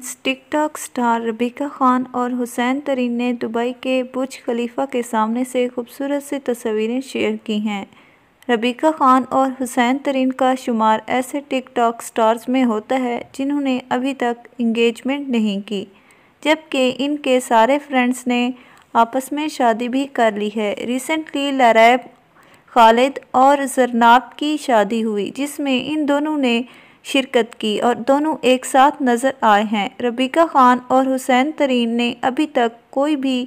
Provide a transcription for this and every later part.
dance TikTok star Rabeeca Khan और हुसैन तरीन ने दुबई के बुज खलीफा के सामने से खूबसूरत सी तस्वीरें शेयर की हैं रबीका खान और हुसैन तरीन का शुमार ऐसे टिकटॉक स्टार्स में होता है जिन्होंने अभी तक इंगेजमेंट नहीं की जबकि इनके सारे फ्रेंड्स ने आपस में शादी भी कर ली है रिसेंटली लरैब खालिद और जरनाब की शादी हुई जिसमें इन दोनों ने शिरकत की और दोनों एक साथ नज़र आए हैं रबीका ख़ान और हुसैन तरीन ने अभी तक कोई भी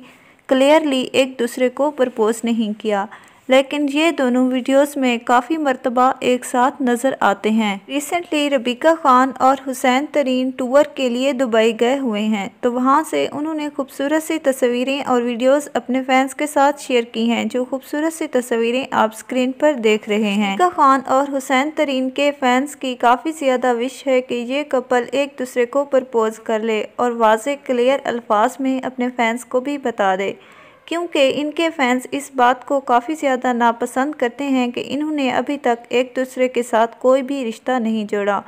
क्लियरली एक दूसरे को प्रपोज़ नहीं किया लेकिन ये दोनों वीडियोस में काफ़ी मरतबा एक साथ नज़र आते हैं रिसेंटली रबीका खान और हुसैन तरीन टूर के लिए दुबई गए हुए हैं तो वहाँ से उन्होंने खूबसूरत सी तस्वीरें और वीडियोस अपने फैंस के साथ शेयर की हैं जो खूबसूरत सी तस्वीरें आप स्क्रीन पर देख रहे हैं रबीका खान और हुसैन तरीन के फैंस की काफ़ी ज़्यादा विश है कि ये कपल एक दूसरे को प्रपोज कर ले और वाज क्लियर अल्फाज में अपने फैंस को भी बता दे क्योंकि इनके फैंस इस बात को काफ़ी ज़्यादा नापसंद करते हैं कि इन्होंने अभी तक एक दूसरे के साथ कोई भी रिश्ता नहीं जोड़ा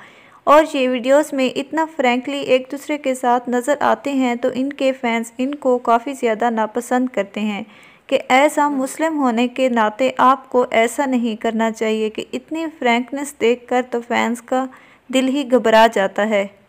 और ये वीडियोस में इतना फ्रेंकली एक दूसरे के साथ नज़र आते हैं तो इनके फैंस इनको काफ़ी ज़्यादा नापसंद करते हैं कि ऐसा मुस्लिम होने के नाते आपको ऐसा नहीं करना चाहिए कि इतनी फ्रेंकनेस देखकर तो फैंस का दिल ही घबरा जाता है